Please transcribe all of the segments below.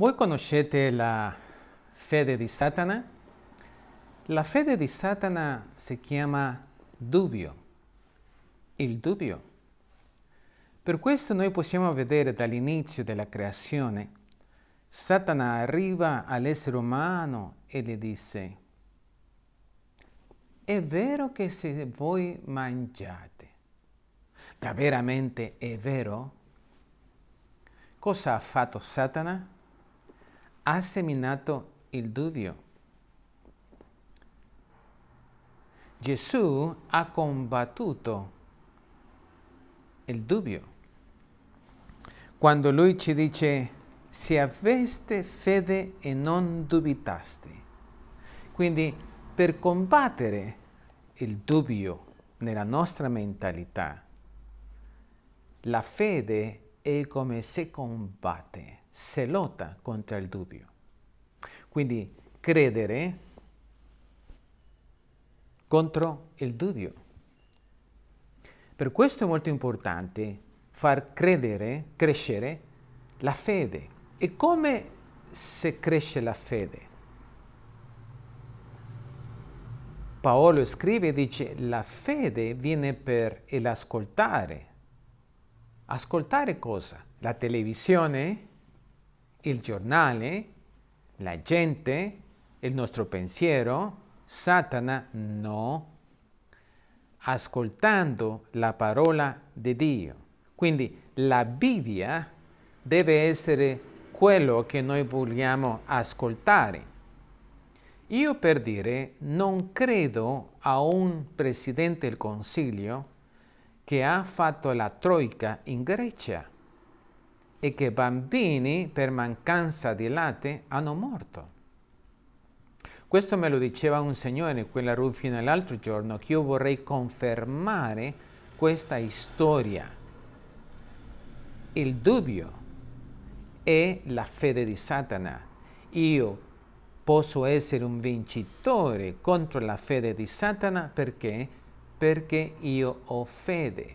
Voi conoscete la fede di Satana? La fede di Satana si chiama dubbio, il dubbio. Per questo noi possiamo vedere dall'inizio della creazione, Satana arriva all'essere umano e gli dice, è vero che se voi mangiate, ma veramente è vero? Cosa ha fatto Satana? ha seminato il dubbio. Gesù ha combattuto il dubbio. Quando lui ci dice, se aveste fede e non dubitaste. Quindi per combattere il dubbio nella nostra mentalità, la fede è come si combatte se lotta contro il dubbio. Quindi credere contro il dubbio. Per questo è molto importante far credere, crescere la fede. E come se cresce la fede? Paolo scrive e dice la fede viene per l'ascoltare. Ascoltare cosa? La televisione? il giornale, la gente, il nostro pensiero, Satana no, ascoltando la parola di Dio. Quindi la Bibbia deve essere quello che noi vogliamo ascoltare. Io per dire non credo a un presidente del Consiglio che ha fatto la troica in Grecia e che bambini per mancanza di latte hanno morto. Questo me lo diceva un signore, quella Rufino, l'altro giorno, che io vorrei confermare questa storia. Il dubbio è la fede di Satana. Io posso essere un vincitore contro la fede di Satana perché? Perché io ho fede.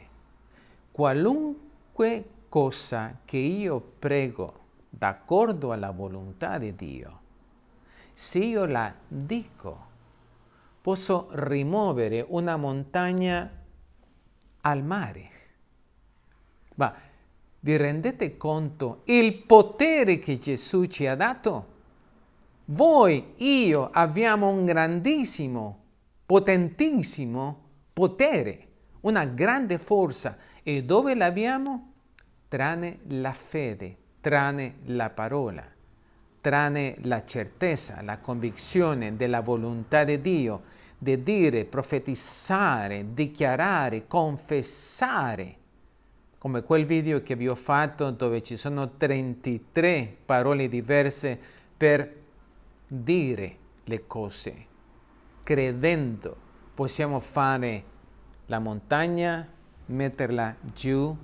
Qualunque cosa che io prego d'accordo alla volontà di Dio, se io la dico, posso rimuovere una montagna al mare. Ma vi rendete conto il potere che Gesù ci ha dato? Voi, io, abbiamo un grandissimo, potentissimo potere, una grande forza. E dove l'abbiamo? tranne la fede, tranne la parola, tranne la certezza, la convinzione della volontà di Dio, di dire, profetizzare, dichiarare, confessare. Come quel video che vi ho fatto dove ci sono 33 parole diverse per dire le cose. Credendo possiamo fare la montagna, metterla giù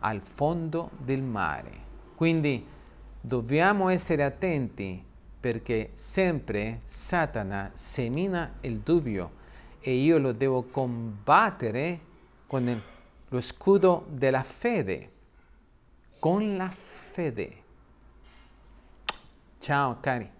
al fondo del mare. Quindi dobbiamo essere attenti perché sempre Satana semina il dubbio e io lo devo combattere con il, lo scudo della fede, con la fede. Ciao cari.